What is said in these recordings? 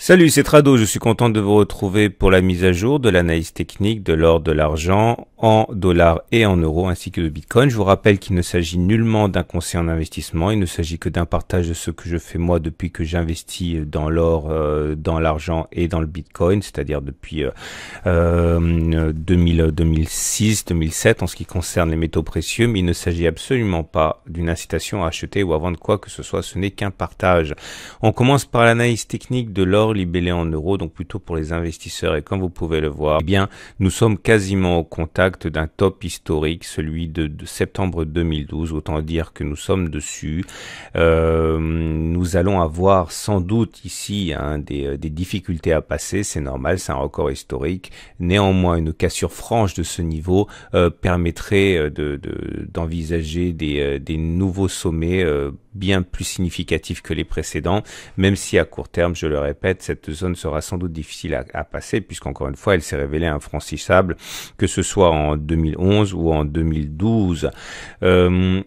Salut, c'est Trado, je suis content de vous retrouver pour la mise à jour de l'analyse technique de l'or, de l'argent en dollars et en euros ainsi que de Bitcoin. Je vous rappelle qu'il ne s'agit nullement d'un conseil en investissement, il ne s'agit que d'un partage de ce que je fais moi depuis que j'investis dans l'or, euh, dans l'argent et dans le Bitcoin, c'est-à-dire depuis 2006, euh, 2007 euh, en ce qui concerne les métaux précieux, mais il ne s'agit absolument pas d'une incitation à acheter ou à vendre quoi que ce soit, ce n'est qu'un partage. On commence par l'analyse technique de l'or libellé en euros, donc plutôt pour les investisseurs. Et comme vous pouvez le voir, eh bien, nous sommes quasiment au contact d'un top historique, celui de, septembre 2012. Autant dire que nous sommes dessus. Euh, nous allons avoir sans doute ici hein, euh, des, difficultés à passer. C'est normal, c'est un record historique. Néanmoins, une cassure franche de ce niveau euh, permettrait d'envisager de, d'envisager des, nouveaux sommets bien plus significatifs que les précédents, même si à court terme, je le répète, cette zone sera sans doute difficile à, passer, puisqu'encore une fois, elle s'est révélée infranchissable, que ce soit en 2011 ou en 2012. Euh,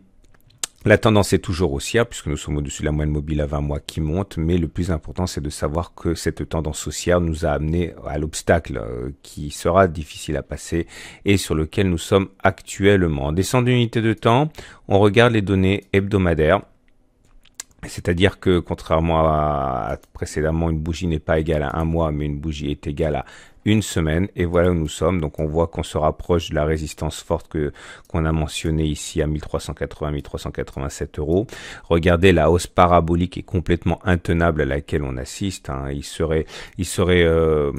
la tendance est toujours haussière puisque nous sommes au-dessus de la moyenne mobile à 20 mois qui monte, mais le plus important c'est de savoir que cette tendance haussière nous a amené à l'obstacle euh, qui sera difficile à passer et sur lequel nous sommes actuellement. En descendant d'unité de temps, on regarde les données hebdomadaires c'est-à-dire que contrairement à, précédemment, une bougie n'est pas égale à un mois, mais une bougie est égale à une semaine et voilà où nous sommes. Donc on voit qu'on se rapproche de la résistance forte que qu'on a mentionné ici à 1380-1387 euros. Regardez la hausse parabolique est complètement intenable à laquelle on assiste. Hein. Il serait il serait euh,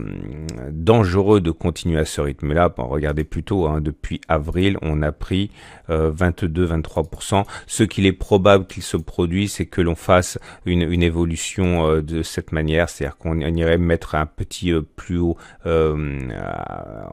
dangereux de continuer à ce rythme-là. regardez plutôt hein, depuis avril on a pris 22-23%. Euh, ce qu'il est probable qu'il se produise, c'est que l'on fasse une, une évolution euh, de cette manière, c'est-à-dire qu'on irait mettre un petit plus haut euh,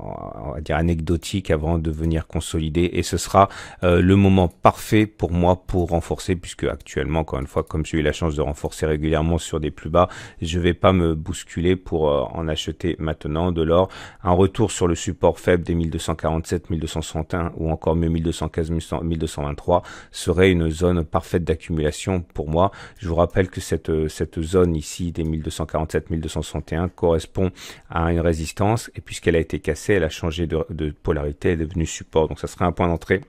on va dire anecdotique avant de venir consolider. Et ce sera euh, le moment parfait pour moi pour renforcer, puisque actuellement, encore une fois, comme j'ai eu la chance de renforcer régulièrement sur des plus bas, je vais pas me bousculer pour euh, en acheter maintenant de l'or. Un retour sur le support faible des 1247, 1261 ou encore mieux 1215, 1223 serait une zone parfaite d'accumulation pour moi. Je vous rappelle que cette, cette zone ici des 1247, 1261 correspond à une résistance et puisqu'elle a été cassée, elle a changé de, polarité, elle est devenue support. Donc ça serait un point d'entrée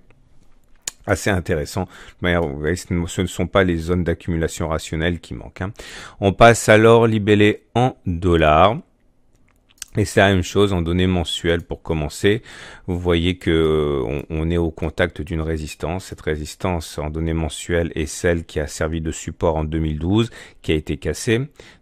assez intéressant. Mais ce ne sont pas les zones d'accumulation rationnelle qui manquent. Hein. On passe alors libellé en dollars. Et c'est la même chose en données mensuelles pour commencer. Vous voyez que euh, on est au contact d'une résistance. Cette résistance en données mensuelles est celle qui a servi de support en 2012, qui a été cassée.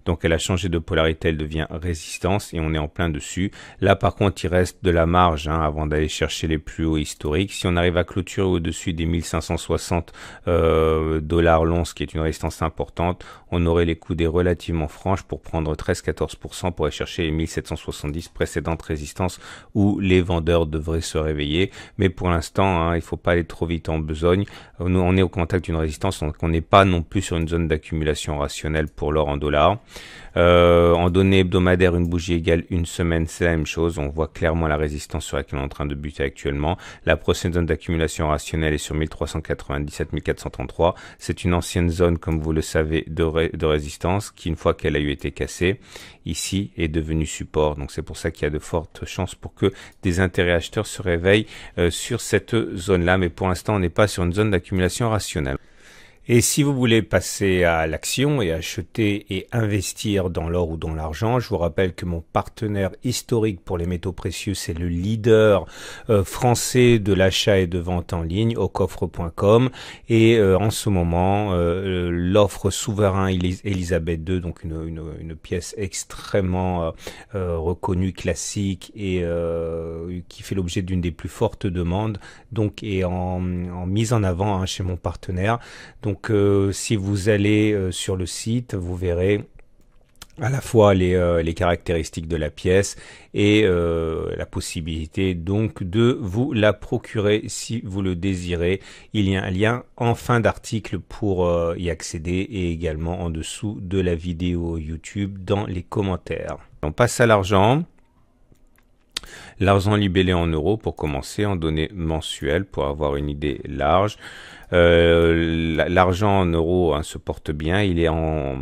Donc elle a changé de polarité, elle devient résistance et on est en plein dessus. Là par contre il reste de la marge hein, avant d'aller chercher les plus hauts historiques. Si on arrive à clôturer au-dessus des 1560 euh, dollars l'once qui est une résistance importante, on aurait les coudées relativement franches pour prendre 13-14% pour aller chercher les 1770 précédentes résistances où les vendeurs devraient se réveiller. Mais pour l'instant hein, il faut pas aller trop vite en besogne. on est au contact d'une résistance donc on n'est pas non plus sur une zone d'accumulation rationnelle pour l'or en dollars. Euh, en données hebdomadaires, une bougie égale une semaine, c'est la même chose. On voit clairement la résistance sur laquelle on est en train de buter actuellement. La prochaine zone d'accumulation rationnelle est sur 1397 1433. C'est une ancienne zone, comme vous le savez, de, résistance qui, une fois qu'elle a eu été cassée, ici est devenue support. Donc c'est pour ça qu'il y a de fortes chances pour que des intérêts acheteurs se réveillent euh, sur cette zone-là. Mais pour l'instant, on n'est pas sur une zone d'accumulation rationnelle. Et si vous voulez passer à l'action et acheter et investir dans l'or ou dans l'argent, je vous rappelle que mon partenaire historique pour les métaux précieux, c'est le leader euh, français de l'achat et de vente en ligne, aucoffre.com. Et euh, en ce moment, euh, l'offre souverain Elisabeth II, donc une, pièce extrêmement reconnue, classique et qui fait l'objet d'une des plus fortes demandes, donc est en, mise en avant hein, chez mon partenaire. Donc donc euh, si vous allez euh, sur le site, vous verrez à la fois les, euh, caractéristiques de la pièce et la possibilité donc de vous la procurer si vous le désirez. Il y a un lien en fin d'article pour y accéder et également en dessous de la vidéo YouTube dans les commentaires. On passe à l'argent. L'argent libellé en euros pour commencer, en données mensuelles pour avoir une idée large. Euh, l'argent en euros hein, se porte bien. Il est en,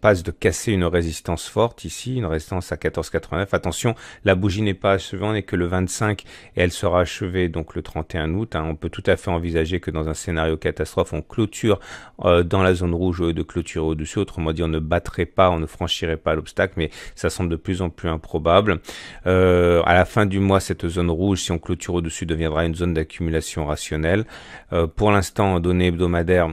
passe de casser une résistance forte ici, une résistance à 14,89. Attention, la bougie n'est pas achevée, on n'est que le 25 et elle sera achevée donc le 31 août. Hein. On peut tout à fait envisager que dans un scénario catastrophe, on clôture euh, dans la zone rouge de clôture au-dessus. Autrement dit, on ne battrait pas, on ne franchirait pas l'obstacle, mais ça semble de plus en plus improbable. Euh, fin du mois, cette zone rouge, si on clôture au-dessus, deviendra une zone d'accumulation rationnelle. Euh, pour l'instant, en données hebdomadaires,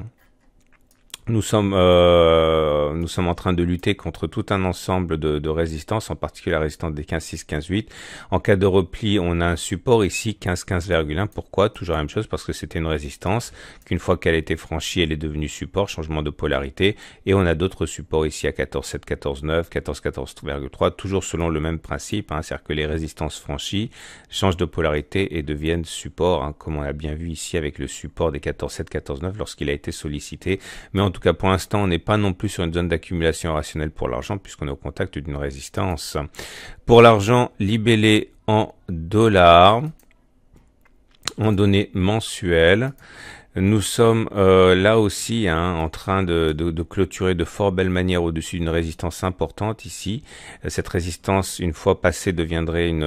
nous sommes, euh, nous sommes en train de lutter contre tout un ensemble de, de résistances, en particulier la résistance des 15-6-15-8. En cas de repli, on a un support ici 15-15,1. Pourquoi Toujours la même chose, parce que c'était une résistance qu'une fois qu'elle a été franchie, elle est devenue support, changement de polarité. Et on a d'autres supports ici à 14-7, 14-9, 14-14,3, toujours selon le même principe, hein, c'est-à-dire que les résistances franchies changent de polarité et deviennent support, hein, comme on a bien vu ici avec le support des 14-7, 14-9 lorsqu'il a été sollicité. Mais en tout tout cas pour l'instant, on n'est pas non plus sur une zone d'accumulation rationnelle pour l'argent puisqu'on est au contact d'une résistance. Pour l'argent, libellé en dollars, en données mensuelles. Nous sommes euh, là aussi hein, en train de, clôturer de fort belle manière au-dessus d'une résistance importante ici. Euh, cette résistance, une fois passée, deviendrait une,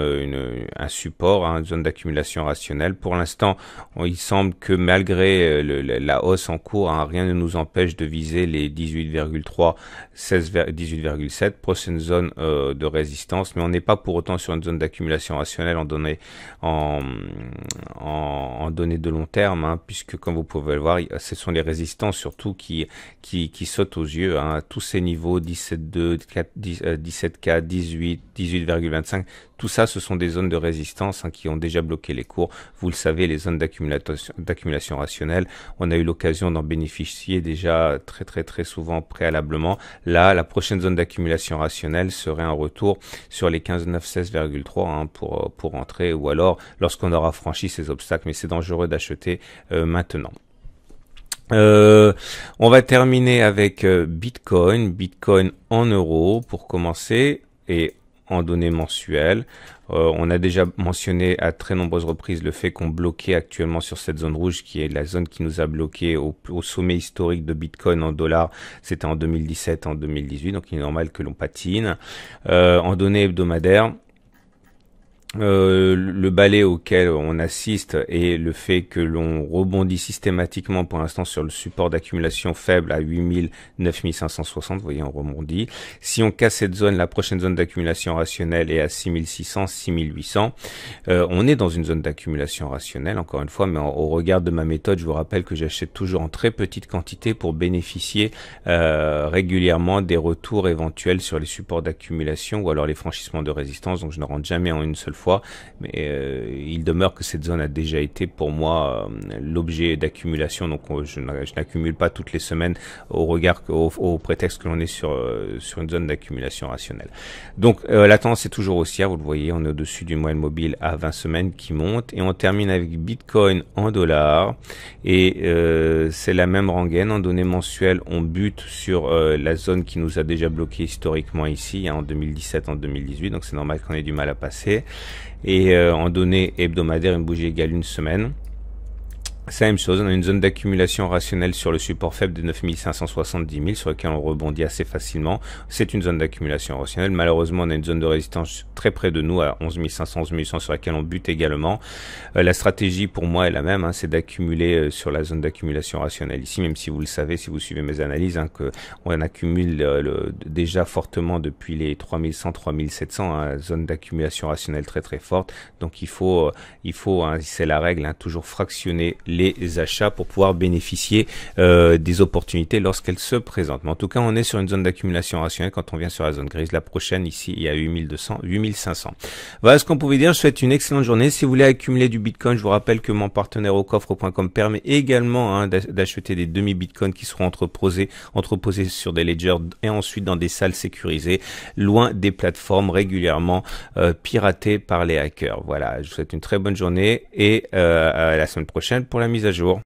un support, hein, une zone d'accumulation rationnelle. Pour l'instant, il semble que malgré euh, la hausse en cours, hein, rien ne nous empêche de viser les 18,3, 18,7 prochaine zone de résistance, mais on n'est pas pour autant sur une zone d'accumulation rationnelle en données en, en, en données de long terme, puisque comme vous pouvez le voir, ce sont les résistances surtout qui, qui, sautent aux yeux. Hein. Tous ces niveaux, 17,2, 17 18, 18,25, tout ça, ce sont des zones de résistance hein, qui ont déjà bloqué les cours. Vous le savez, les zones d'accumulation rationnelle, on a eu l'occasion d'en bénéficier déjà très très très souvent préalablement. Là, la prochaine zone d'accumulation rationnelle serait un retour sur les 15,9, 16,3 hein, pour, pour entrer ou alors lorsqu'on aura franchi ces obstacles. Mais c'est dangereux d'acheter euh, maintenant. Euh, on va terminer avec euh, Bitcoin, Bitcoin en euros pour commencer et en données mensuelles. Euh, on a déjà mentionné à très nombreuses reprises le fait qu'on bloquait actuellement sur cette zone rouge qui est la zone qui nous a bloqué au, sommet historique de Bitcoin en dollars. C'était en 2017, en 2018, donc il est normal que l'on patine. en données hebdomadaires, euh, le balai auquel on assiste et le fait que l'on rebondit systématiquement pour l'instant sur le support d'accumulation faible à 8000, 9560, vous voyez, on rebondit. Si on casse cette zone, la prochaine zone d'accumulation rationnelle est à 6600, 6800. Euh, on est dans une zone d'accumulation rationnelle, encore une fois, mais au regard de ma méthode, je vous rappelle que j'achète toujours en très petite quantité pour bénéficier euh, régulièrement des retours éventuels sur les supports d'accumulation ou alors les franchissements de résistance, donc je ne rentre jamais en une seule fois fois, mais euh, il demeure que cette zone a déjà été pour moi euh, l'objet d'accumulation, donc euh, je n'accumule pas toutes les semaines au regard, au, prétexte que l'on est sur, sur une zone d'accumulation rationnelle. Donc la tendance est toujours haussière, vous le voyez, on est au-dessus du moyenne mobile à 20 semaines qui monte, et on termine avec Bitcoin en dollars, et c'est la même rengaine, en données mensuelles, on bute sur la zone qui nous a déjà bloqué historiquement ici, hein, en 2017, en 2018, donc c'est normal qu'on ait du mal à passer et euh, en données hebdomadaires, une bougie égale une semaine. C'est la même chose, on a une zone d'accumulation rationnelle sur le support faible de 9570 000 sur lequel on rebondit assez facilement. C'est une zone d'accumulation rationnelle. Malheureusement, on a une zone de résistance très près de nous à 11 500, 11 sur laquelle on bute également. Euh, la stratégie pour moi est la même, hein, c'est d'accumuler euh, sur la zone d'accumulation rationnelle ici, même si vous le savez, si vous suivez mes analyses, hein, que on accumule euh, déjà fortement depuis les 3100, 3700, une zone d'accumulation rationnelle très très forte. Donc il faut, il faut, hein, c'est la règle, hein, toujours fractionner les achats pour pouvoir bénéficier euh, des opportunités lorsqu'elles se présentent. Mais en tout cas, on est sur une zone d'accumulation rationnelle quand on vient sur la zone grise. La prochaine, ici, il y a 8200, 8500. Voilà ce qu'on pouvait dire. Je souhaite une excellente journée. Si vous voulez accumuler du Bitcoin, je vous rappelle que mon partenaire au coffre.com permet également hein, d'acheter des demi-Bitcoins qui seront entreposés, entreposés sur des ledgers et ensuite dans des salles sécurisées, loin des plateformes régulièrement euh, piratées par les hackers. Voilà, je vous souhaite une très bonne journée et euh, à la semaine prochaine pour la mise à jour.